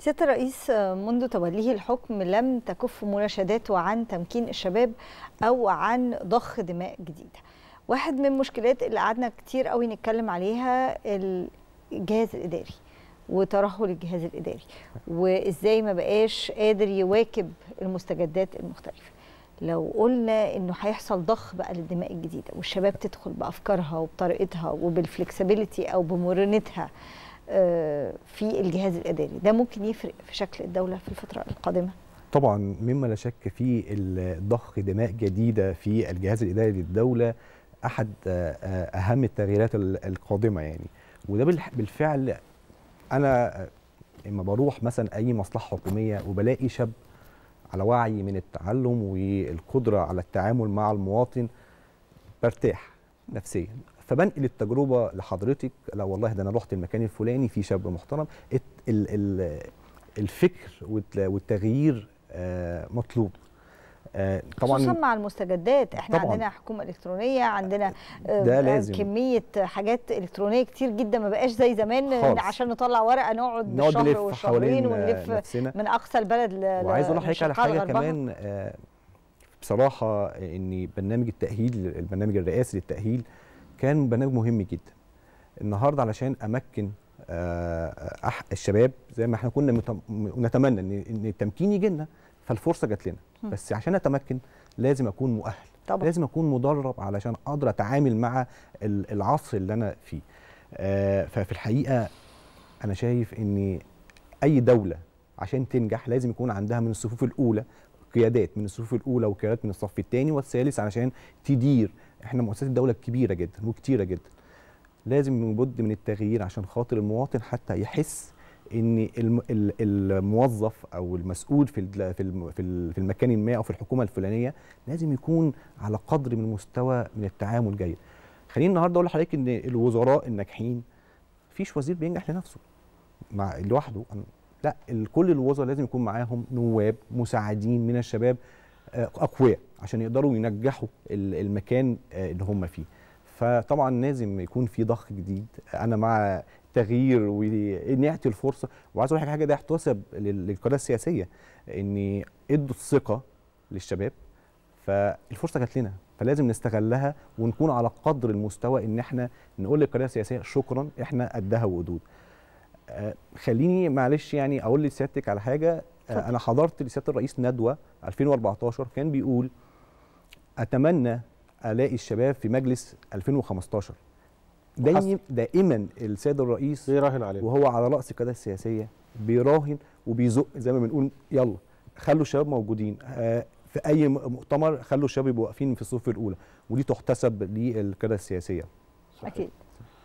سياده الرئيس آه، منذ توليه الحكم لم تكف مناشداته عن تمكين الشباب او عن ضخ دماء جديده واحد من المشكلات اللي قعدنا كتير قوي نتكلم عليها الجهاز الاداري وترهل الجهاز الاداري وازاي ما بقاش قادر يواكب المستجدات المختلفه لو قلنا انه هيحصل ضخ بقى للدماء الجديده والشباب تدخل بافكارها وبطريقتها وبالفلكسبيليتي او بمرونتها آه، في الجهاز الاداري ده ممكن يفرق في شكل الدوله في الفتره القادمه طبعا مما لا شك في ضخ دماء جديده في الجهاز الاداري للدوله احد آه، آه، اهم التغييرات القادمه يعني وده بالفعل انا لما بروح مثلا اي مصلحه حكوميه وبلاقي شاب على وعي من التعلم والقدره على التعامل مع المواطن برتاح نفسيا فبنقل التجربه لحضرتك لا والله ده انا رحت المكان الفلاني في شاب محترم الفكر والتغيير آه، مطلوب آه، طبعا خصوصا مع المستجدات احنا طبعاً. عندنا حكومه الكترونيه عندنا آه، ده لازم. كميه حاجات الكترونيه كتير جدا ما بقاش زي زمان خالص. عشان نطلع ورقه نقعد, نقعد بالشهر والشهرين ونلف نفسنا. من اقصى البلد وعايز اقول لحضرتك على حاجه غربها. كمان بصراحه ان برنامج التاهيل البرنامج الرئاسي للتاهيل كان برنامج مهم جدا النهارده علشان امكن آه، آه، الشباب زي ما احنا كنا نتمنى ان التمكين يجي لنا فالفرصه جات لنا بس عشان اتمكن لازم اكون مؤهل طبعا. لازم اكون مدرب علشان اقدر اتعامل مع العصر اللي انا فيه آه، ففي الحقيقه انا شايف ان اي دوله عشان تنجح لازم يكون عندها من الصفوف الاولى قيادات من الصفوف الاولى وقيادات من الصف الثاني والثالث علشان تدير احنا مؤسسات الدوله كبيره جدا وكتيره جدا لازم نبد من التغيير عشان خاطر المواطن حتى يحس ان الموظف او المسؤول في في المكان ما او في الحكومه الفلانيه لازم يكون على قدر من مستوى من التعامل جيد خليني النهارده اقول لحضرتك ان الوزراء الناجحين مفيش وزير بينجح لنفسه مع لوحده لا كل الوزراء لازم يكون معاهم نواب مساعدين من الشباب آه، اقوياء عشان يقدروا ينجحوا المكان آه، اللي هم فيه فطبعا لازم يكون في ضخ جديد انا مع تغيير وان يعطي الفرصه وعايز اقول حاجه ده يحتسب للقياده السياسيه ان ادوا الثقه للشباب فالفرصه جات لنا فلازم نستغلها ونكون على قدر المستوى ان احنا نقول للقياده السياسيه شكرا احنا قدها وقدود آه، خليني معلش يعني اقول لسيادتك على حاجه انا حضرت لسياده الرئيس ندوه 2014 كان بيقول اتمنى الاقي الشباب في مجلس 2015 دايما دائما السيد الرئيس بيراهن عليه وهو على راس القياده السياسيه بيراهن وبيزق زي ما بنقول يلا خلوا الشباب موجودين آه، في اي مؤتمر خلوا الشباب يبقوا واقفين في الصفوف الاولى ودي تحتسب للقياده السياسيه صحيح. اكيد